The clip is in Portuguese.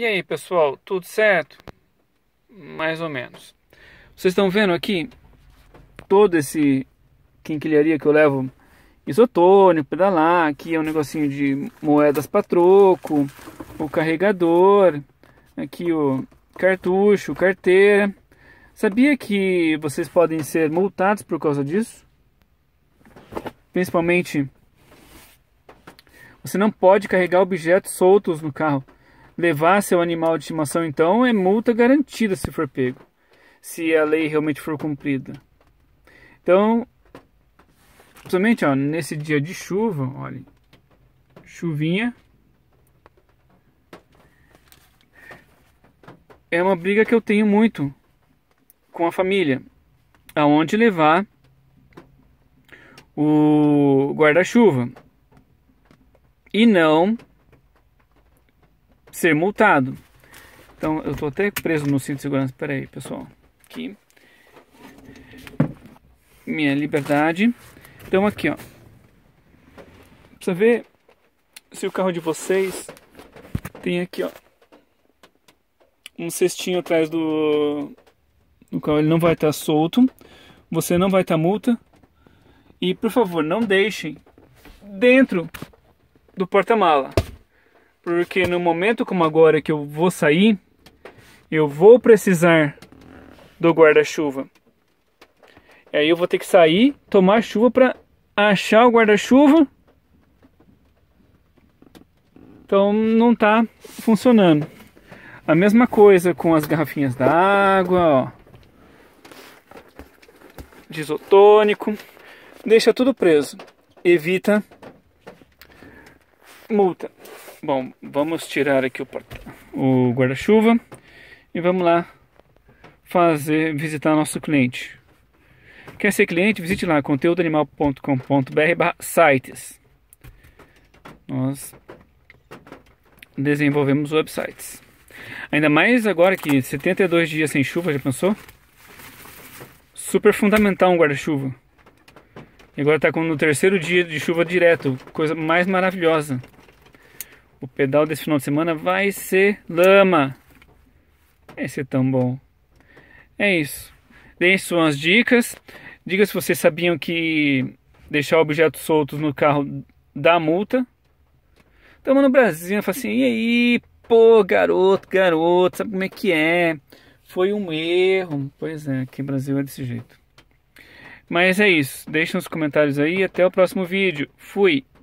E aí, pessoal, tudo certo? Mais ou menos. Vocês estão vendo aqui todo esse quinquilharia que eu levo isotônico, pedalar, aqui é um negocinho de moedas para troco, o carregador, aqui o cartucho, carteira. Sabia que vocês podem ser multados por causa disso? Principalmente, você não pode carregar objetos soltos no carro levar seu animal de estimação, então, é multa garantida se for pego, se a lei realmente for cumprida. Então, somente ó, nesse dia de chuva, olha, chuvinha, é uma briga que eu tenho muito com a família, aonde levar o guarda-chuva e não ser multado. Então eu estou até preso no cinto de segurança. Pera aí, pessoal. Aqui. Minha liberdade. Então aqui, ó. Precisa ver se o carro de vocês tem aqui, ó. Um cestinho atrás do, do carro. Ele não vai estar tá solto. Você não vai estar tá multa. E por favor, não deixem dentro do porta-mala. Porque no momento como agora que eu vou sair, eu vou precisar do guarda-chuva. E aí eu vou ter que sair, tomar chuva para achar o guarda-chuva. Então não está funcionando. A mesma coisa com as garrafinhas d'água, ó. Disotônico. Deixa tudo preso. Evita multa. Bom, vamos tirar aqui o, o guarda-chuva e vamos lá fazer visitar nosso cliente. Quer ser cliente? Visite lá conteúdoanimal.com.br sites. Nós desenvolvemos websites. Ainda mais agora que 72 dias sem chuva, já pensou? Super fundamental um guarda-chuva. E agora está no terceiro dia de chuva direto, coisa mais maravilhosa. O pedal desse final de semana vai ser lama. Esse é tão bom. É isso. Deem suas dicas. Diga se vocês sabiam que deixar objetos soltos no carro dá multa. Tamo no Brasil, né? fala assim, e aí, pô, garoto, garoto, sabe como é que é? Foi um erro. Pois é, aqui no Brasil é desse jeito. Mas é isso. Deixem nos comentários aí. Até o próximo vídeo. Fui.